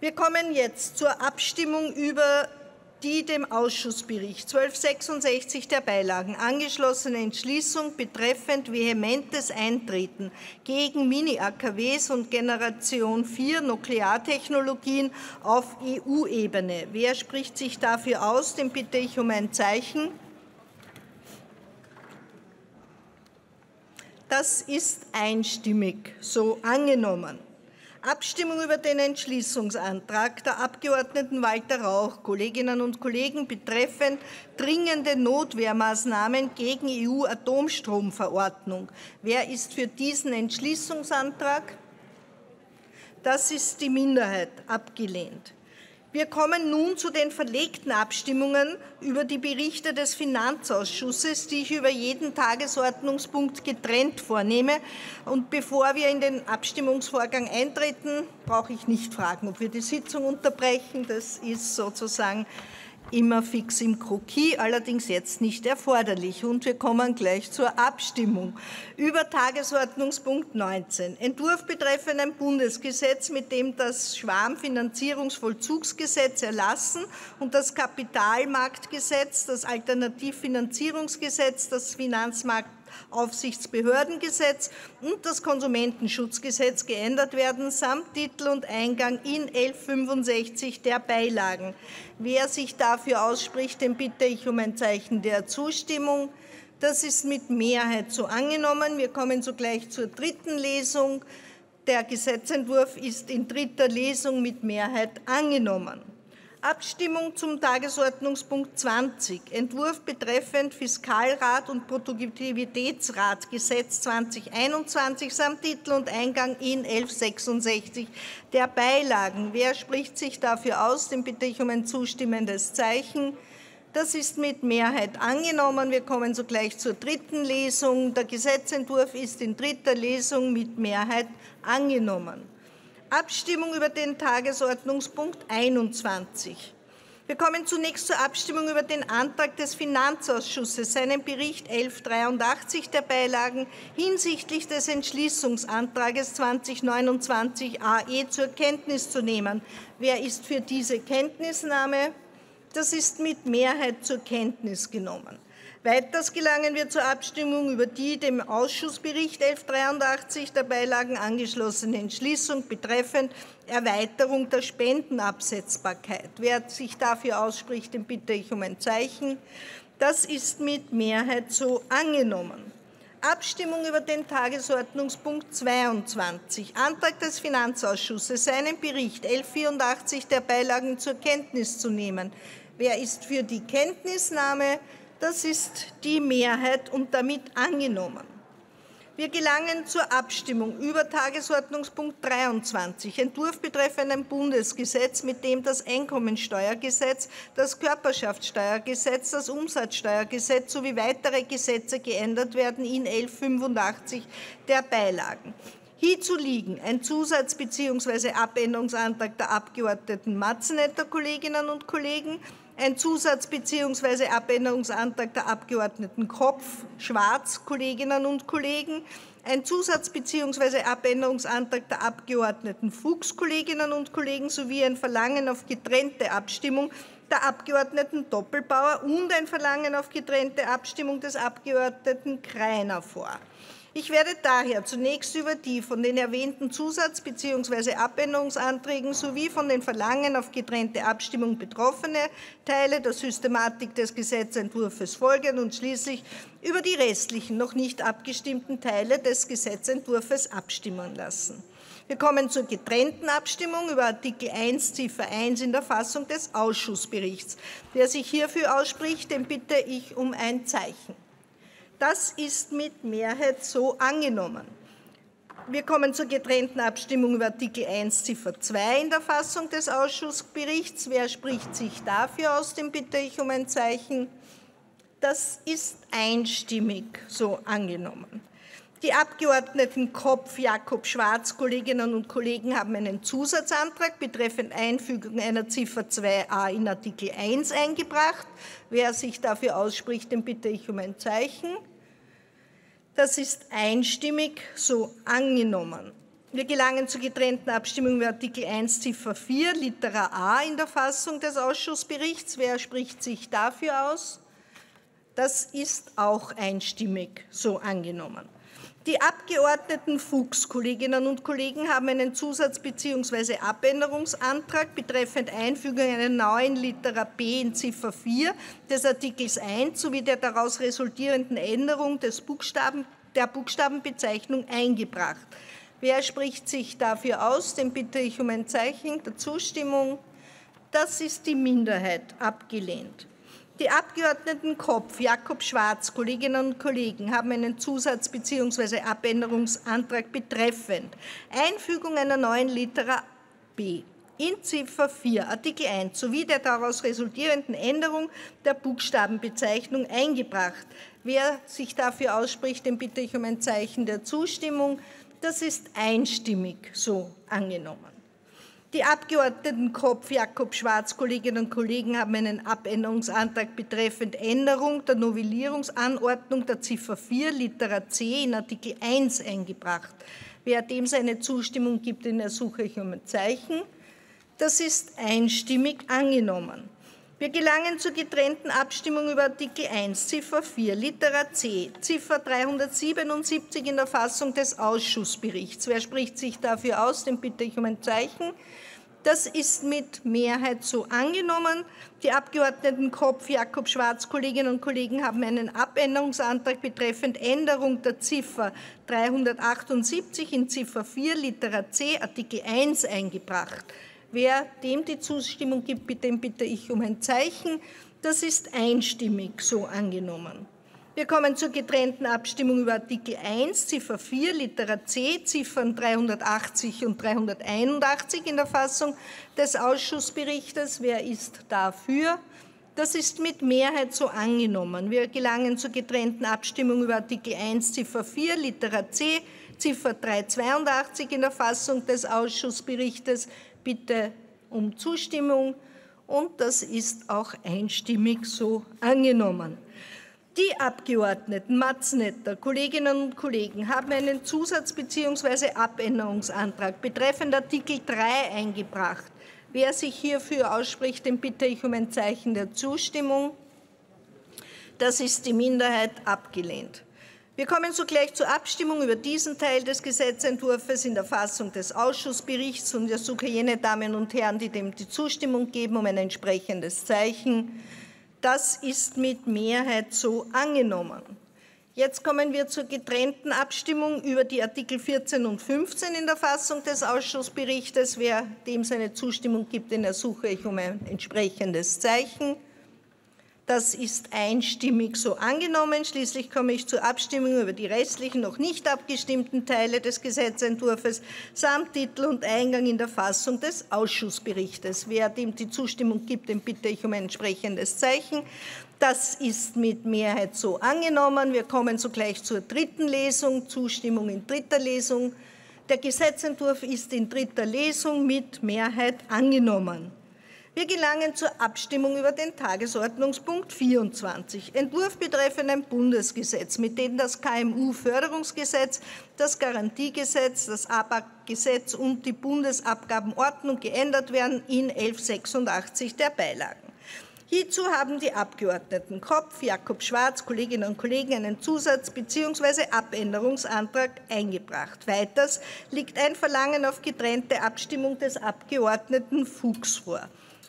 Wir kommen jetzt zur Abstimmung über die dem Ausschussbericht 1266 der Beilagen angeschlossene Entschließung betreffend vehementes Eintreten gegen Mini-AKWs und Generation 4 Nukleartechnologien auf EU-Ebene. Wer spricht sich dafür aus? Den bitte ich um ein Zeichen. Das ist einstimmig so angenommen. Abstimmung über den Entschließungsantrag der Abgeordneten Walter Rauch, Kolleginnen und Kollegen, betreffend dringende Notwehrmaßnahmen gegen EU-Atomstromverordnung. Wer ist für diesen Entschließungsantrag? Das ist die Minderheit abgelehnt. Wir kommen nun zu den verlegten Abstimmungen über die Berichte des Finanzausschusses, die ich über jeden Tagesordnungspunkt getrennt vornehme. Und bevor wir in den Abstimmungsvorgang eintreten, brauche ich nicht fragen, ob wir die Sitzung unterbrechen. Das ist sozusagen immer fix im Kroki, allerdings jetzt nicht erforderlich. Und wir kommen gleich zur Abstimmung über Tagesordnungspunkt 19. Entwurf betreffend ein Bundesgesetz, mit dem das Schwarmfinanzierungsvollzugsgesetz erlassen und das Kapitalmarktgesetz, das Alternativfinanzierungsgesetz, das Finanzmarkt Aufsichtsbehördengesetz und das Konsumentenschutzgesetz geändert werden, samt Titel und Eingang in 1165 der Beilagen. Wer sich dafür ausspricht, den bitte ich um ein Zeichen der Zustimmung. Das ist mit Mehrheit so angenommen. Wir kommen sogleich zur dritten Lesung. Der Gesetzentwurf ist in dritter Lesung mit Mehrheit angenommen. Abstimmung zum Tagesordnungspunkt 20, Entwurf betreffend Fiskalrat und Produktivitätsrat, Gesetz 2021 samt Titel und Eingang in 1166 der Beilagen. Wer spricht sich dafür aus? Den bitte ich um ein zustimmendes Zeichen. Das ist mit Mehrheit angenommen. Wir kommen sogleich zur dritten Lesung. Der Gesetzentwurf ist in dritter Lesung mit Mehrheit angenommen. Abstimmung über den Tagesordnungspunkt 21. Wir kommen zunächst zur Abstimmung über den Antrag des Finanzausschusses, seinen Bericht 1183 der Beilagen hinsichtlich des Entschließungsantrages 2029 AE zur Kenntnis zu nehmen. Wer ist für diese Kenntnisnahme? Das ist mit Mehrheit zur Kenntnis genommen. Weiters gelangen wir zur Abstimmung über die dem Ausschussbericht 1183 der Beilagen angeschlossene Entschließung betreffend Erweiterung der Spendenabsetzbarkeit. Wer sich dafür ausspricht, den bitte ich um ein Zeichen. Das ist mit Mehrheit so angenommen. Abstimmung über den Tagesordnungspunkt 22. Antrag des Finanzausschusses, seinen Bericht 1184 der Beilagen zur Kenntnis zu nehmen. Wer ist für die Kenntnisnahme? Das ist die Mehrheit und damit angenommen. Wir gelangen zur Abstimmung über Tagesordnungspunkt 23, Entwurf betreffend ein Bundesgesetz, mit dem das Einkommensteuergesetz, das Körperschaftssteuergesetz, das Umsatzsteuergesetz sowie weitere Gesetze geändert werden in 1185 der Beilagen. Hierzu liegen ein Zusatz- bzw. Abänderungsantrag der Abgeordneten Matzenetter Kolleginnen und Kollegen, ein Zusatz- bzw. Abänderungsantrag der Abgeordneten Kopf, Schwarz, Kolleginnen und Kollegen, ein Zusatz- bzw. Abänderungsantrag der Abgeordneten Fuchs, Kolleginnen und Kollegen, sowie ein Verlangen auf getrennte Abstimmung der Abgeordneten Doppelbauer und ein Verlangen auf getrennte Abstimmung des Abgeordneten Kreiner vor. Ich werde daher zunächst über die von den erwähnten Zusatz- bzw. Abänderungsanträgen sowie von den Verlangen auf getrennte Abstimmung betroffene Teile der Systematik des Gesetzentwurfs folgen und schließlich über die restlichen noch nicht abgestimmten Teile des Gesetzentwurfs abstimmen lassen. Wir kommen zur getrennten Abstimmung über Artikel 1 Ziffer 1 in der Fassung des Ausschussberichts. Wer sich hierfür ausspricht, den bitte ich um ein Zeichen. Das ist mit Mehrheit so angenommen. Wir kommen zur getrennten Abstimmung über Artikel 1 Ziffer 2 in der Fassung des Ausschussberichts. Wer spricht sich dafür aus? Den bitte ich um ein Zeichen. Das ist einstimmig so angenommen. Die Abgeordneten Kopf, Jakob Schwarz, Kolleginnen und Kollegen haben einen Zusatzantrag betreffend Einfügung einer Ziffer 2a in Artikel 1 eingebracht. Wer sich dafür ausspricht, den bitte ich um ein Zeichen. Das ist einstimmig so angenommen. Wir gelangen zur getrennten Abstimmung über Artikel 1 Ziffer 4 Litera a in der Fassung des Ausschussberichts. Wer spricht sich dafür aus? Das ist auch einstimmig so angenommen. Die Abgeordneten Fuchs, Kolleginnen und Kollegen, haben einen Zusatz- bzw. Abänderungsantrag betreffend Einfügung einer neuen Litera B in Ziffer 4 des Artikels 1 sowie der daraus resultierenden Änderung des Buchstaben, der Buchstabenbezeichnung eingebracht. Wer spricht sich dafür aus? Den bitte ich um ein Zeichen der Zustimmung. Das ist die Minderheit abgelehnt. Die Abgeordneten Kopf, Jakob Schwarz, Kolleginnen und Kollegen haben einen Zusatz- bzw. Abänderungsantrag betreffend Einfügung einer neuen Litera B in Ziffer 4 Artikel 1 sowie der daraus resultierenden Änderung der Buchstabenbezeichnung eingebracht. Wer sich dafür ausspricht, den bitte ich um ein Zeichen der Zustimmung. Das ist einstimmig so angenommen. Die Abgeordneten Kopf, Jakob Schwarz, Kolleginnen und Kollegen haben einen Abänderungsantrag betreffend Änderung der Novellierungsanordnung der Ziffer 4 Litera C in Artikel 1 eingebracht. Wer dem seine Zustimmung gibt, den ersuche ich um ein Zeichen. Das ist einstimmig angenommen. Wir gelangen zur getrennten Abstimmung über Artikel 1, Ziffer 4, Litera C, Ziffer 377 in der Fassung des Ausschussberichts. Wer spricht sich dafür aus? Den bitte ich um ein Zeichen. Das ist mit Mehrheit so angenommen. Die Abgeordneten Kopf, Jakob Schwarz, Kolleginnen und Kollegen haben einen Abänderungsantrag betreffend Änderung der Ziffer 378 in Ziffer 4 Litera C Artikel 1 eingebracht. Wer dem die Zustimmung gibt, dem bitte ich um ein Zeichen. Das ist einstimmig so angenommen. Wir kommen zur getrennten Abstimmung über Artikel 1, Ziffer 4, Litera C, Ziffern 380 und 381 in der Fassung des Ausschussberichtes. Wer ist dafür? Das ist mit Mehrheit so angenommen. Wir gelangen zur getrennten Abstimmung über Artikel 1, Ziffer 4, Litera C, Ziffer 382 in der Fassung des Ausschussberichtes bitte um Zustimmung und das ist auch einstimmig so angenommen. Die Abgeordneten Matznetter, Kolleginnen und Kollegen, haben einen Zusatz- bzw. Abänderungsantrag betreffend Artikel 3 eingebracht. Wer sich hierfür ausspricht, den bitte ich um ein Zeichen der Zustimmung. Das ist die Minderheit abgelehnt. Wir kommen sogleich zur Abstimmung über diesen Teil des Gesetzentwurfs in der Fassung des Ausschussberichts und ersuche jene Damen und Herren, die dem die Zustimmung geben, um ein entsprechendes Zeichen. Das ist mit Mehrheit so angenommen. Jetzt kommen wir zur getrennten Abstimmung über die Artikel 14 und 15 in der Fassung des Ausschussberichtes. Wer dem seine Zustimmung gibt, den ersuche ich um ein entsprechendes Zeichen. Das ist einstimmig so angenommen. Schließlich komme ich zur Abstimmung über die restlichen noch nicht abgestimmten Teile des Gesetzentwurfs samt Titel und Eingang in der Fassung des Ausschussberichtes. Wer dem die Zustimmung gibt, den bitte ich um ein entsprechendes Zeichen. Das ist mit Mehrheit so angenommen. Wir kommen sogleich zur dritten Lesung, Zustimmung in dritter Lesung. Der Gesetzentwurf ist in dritter Lesung mit Mehrheit angenommen. Wir gelangen zur Abstimmung über den Tagesordnungspunkt 24, Entwurf betreffend ein Bundesgesetz, mit dem das KMU-Förderungsgesetz, das Garantiegesetz, das ABAG-Gesetz und die Bundesabgabenordnung geändert werden in 1186 der Beilagen. Hierzu haben die Abgeordneten Kopf, Jakob Schwarz, Kolleginnen und Kollegen einen Zusatz- bzw. Abänderungsantrag eingebracht. Weiters liegt ein Verlangen auf getrennte Abstimmung des Abgeordneten Fuchs vor.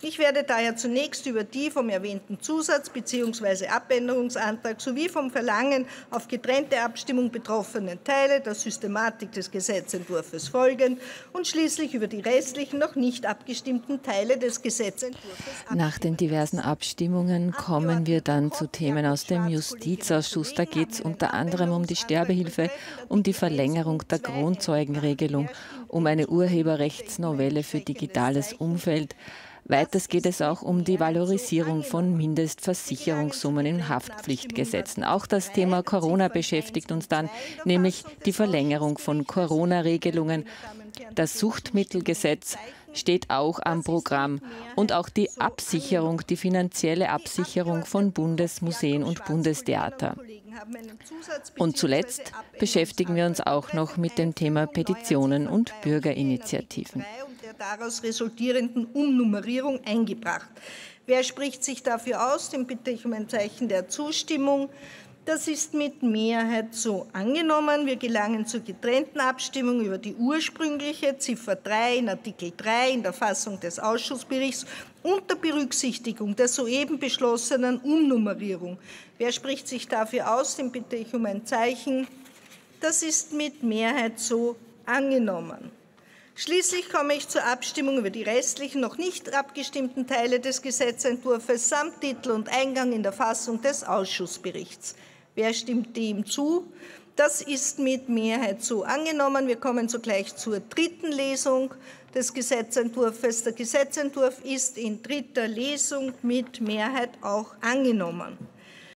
Ich werde daher zunächst über die vom erwähnten Zusatz- bzw. Abänderungsantrag sowie vom Verlangen auf getrennte Abstimmung betroffenen Teile der Systematik des Gesetzentwurfs folgen und schließlich über die restlichen noch nicht abgestimmten Teile des Gesetzentwurfs. Nach den diversen Abstimmungen kommen wir dann zu Themen aus dem Justizausschuss. Da geht es unter anderem um die Sterbehilfe, um die Verlängerung der Grundzeugenregelung, um eine Urheberrechtsnovelle für digitales Umfeld. Weiters geht es auch um die Valorisierung von Mindestversicherungssummen in Haftpflichtgesetzen. Auch das Thema Corona beschäftigt uns dann, nämlich die Verlängerung von Corona-Regelungen. Das Suchtmittelgesetz steht auch am Programm und auch die Absicherung, die finanzielle Absicherung von Bundesmuseen und Bundestheater. Und zuletzt beschäftigen wir uns auch noch mit dem Thema Petitionen und Bürgerinitiativen daraus resultierenden Umnummerierung eingebracht. Wer spricht sich dafür aus? Den bitte ich um ein Zeichen der Zustimmung. Das ist mit Mehrheit so angenommen. Wir gelangen zur getrennten Abstimmung über die ursprüngliche Ziffer 3 in Artikel 3 in der Fassung des Ausschussberichts unter Berücksichtigung der soeben beschlossenen Umnummerierung. Wer spricht sich dafür aus? Den bitte ich um ein Zeichen. Das ist mit Mehrheit so angenommen. Schließlich komme ich zur Abstimmung über die restlichen noch nicht abgestimmten Teile des Gesetzentwurfs samt Titel und Eingang in der Fassung des Ausschussberichts. Wer stimmt dem zu? Das ist mit Mehrheit so angenommen. Wir kommen sogleich zur dritten Lesung des Gesetzentwurfs. Der Gesetzentwurf ist in dritter Lesung mit Mehrheit auch angenommen.